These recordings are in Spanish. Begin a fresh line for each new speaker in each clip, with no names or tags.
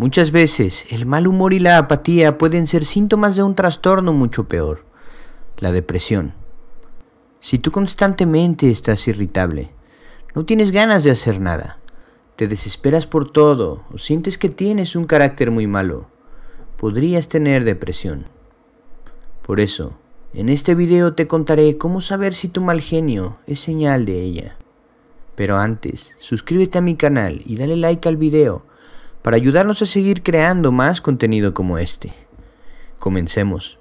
Muchas veces el mal humor y la apatía pueden ser síntomas de un trastorno mucho peor, la depresión. Si tú constantemente estás irritable, no tienes ganas de hacer nada, te desesperas por todo o sientes que tienes un carácter muy malo, podrías tener depresión. Por eso, en este video te contaré cómo saber si tu mal genio es señal de ella. Pero antes, suscríbete a mi canal y dale like al video para ayudarnos a seguir creando más contenido como este. Comencemos.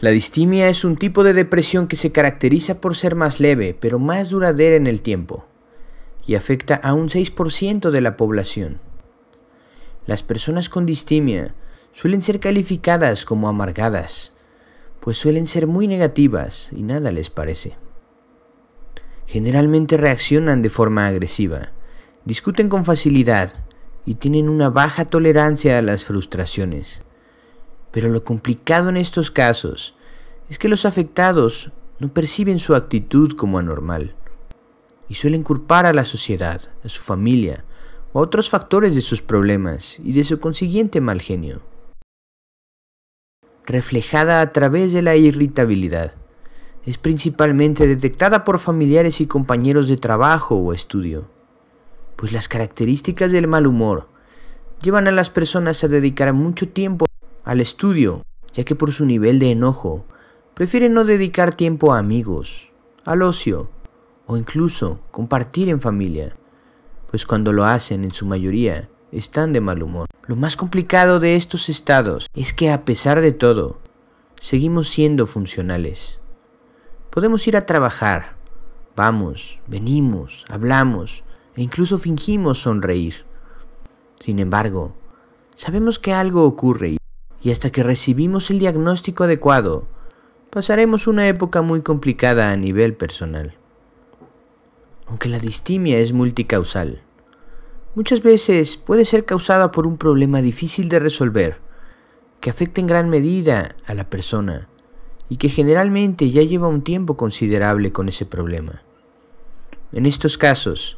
La distimia es un tipo de depresión que se caracteriza por ser más leve, pero más duradera en el tiempo, y afecta a un 6% de la población. Las personas con distimia suelen ser calificadas como amargadas, pues suelen ser muy negativas y nada les parece. Generalmente reaccionan de forma agresiva, discuten con facilidad y tienen una baja tolerancia a las frustraciones. Pero lo complicado en estos casos es que los afectados no perciben su actitud como anormal y suelen culpar a la sociedad, a su familia o a otros factores de sus problemas y de su consiguiente mal genio reflejada a través de la irritabilidad. Es principalmente detectada por familiares y compañeros de trabajo o estudio, pues las características del mal humor llevan a las personas a dedicar mucho tiempo al estudio, ya que por su nivel de enojo, prefieren no dedicar tiempo a amigos, al ocio o incluso compartir en familia, pues cuando lo hacen en su mayoría, están de mal humor. Lo más complicado de estos estados es que a pesar de todo, seguimos siendo funcionales. Podemos ir a trabajar, vamos, venimos, hablamos e incluso fingimos sonreír. Sin embargo, sabemos que algo ocurre y hasta que recibimos el diagnóstico adecuado, pasaremos una época muy complicada a nivel personal. Aunque la distimia es multicausal, muchas veces puede ser causada por un problema difícil de resolver, que afecta en gran medida a la persona y que generalmente ya lleva un tiempo considerable con ese problema. En estos casos,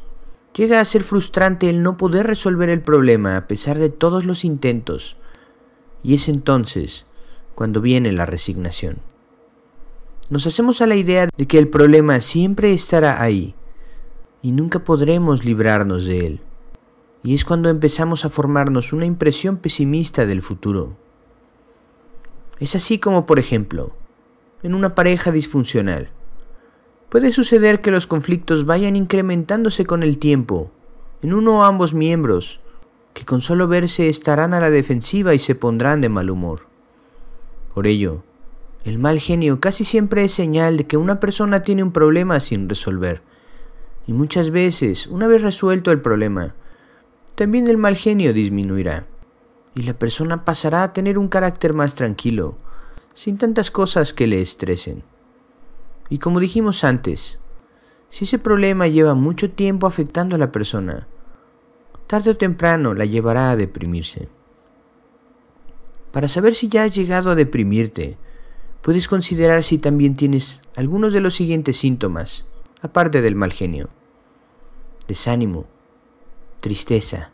llega a ser frustrante el no poder resolver el problema a pesar de todos los intentos, y es entonces cuando viene la resignación. Nos hacemos a la idea de que el problema siempre estará ahí y nunca podremos librarnos de él y es cuando empezamos a formarnos una impresión pesimista del futuro. Es así como, por ejemplo, en una pareja disfuncional, puede suceder que los conflictos vayan incrementándose con el tiempo, en uno o ambos miembros, que con solo verse estarán a la defensiva y se pondrán de mal humor. Por ello, el mal genio casi siempre es señal de que una persona tiene un problema sin resolver, y muchas veces, una vez resuelto el problema, también el mal genio disminuirá y la persona pasará a tener un carácter más tranquilo, sin tantas cosas que le estresen. Y como dijimos antes, si ese problema lleva mucho tiempo afectando a la persona, tarde o temprano la llevará a deprimirse. Para saber si ya has llegado a deprimirte, puedes considerar si también tienes algunos de los siguientes síntomas, aparte del mal genio. Desánimo, tristeza,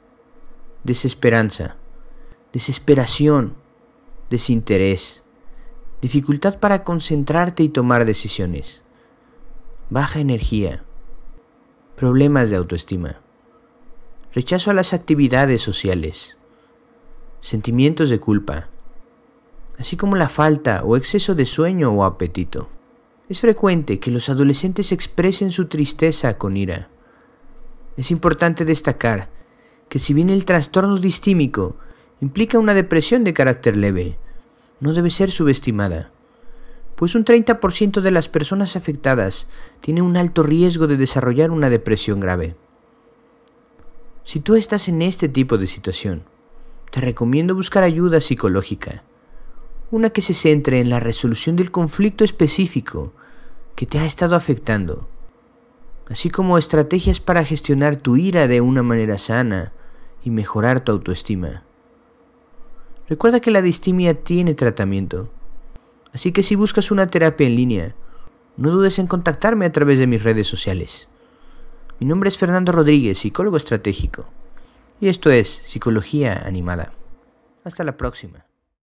desesperanza, desesperación, desinterés, dificultad para concentrarte y tomar decisiones, baja energía, problemas de autoestima, rechazo a las actividades sociales, sentimientos de culpa, así como la falta o exceso de sueño o apetito. Es frecuente que los adolescentes expresen su tristeza con ira, es importante destacar que si bien el trastorno distímico implica una depresión de carácter leve, no debe ser subestimada, pues un 30% de las personas afectadas tienen un alto riesgo de desarrollar una depresión grave. Si tú estás en este tipo de situación, te recomiendo buscar ayuda psicológica, una que se centre en la resolución del conflicto específico que te ha estado afectando así como estrategias para gestionar tu ira de una manera sana y mejorar tu autoestima. Recuerda que la distimia tiene tratamiento, así que si buscas una terapia en línea, no dudes en contactarme a través de mis redes sociales. Mi nombre es Fernando Rodríguez, psicólogo estratégico, y esto es Psicología Animada. Hasta la próxima.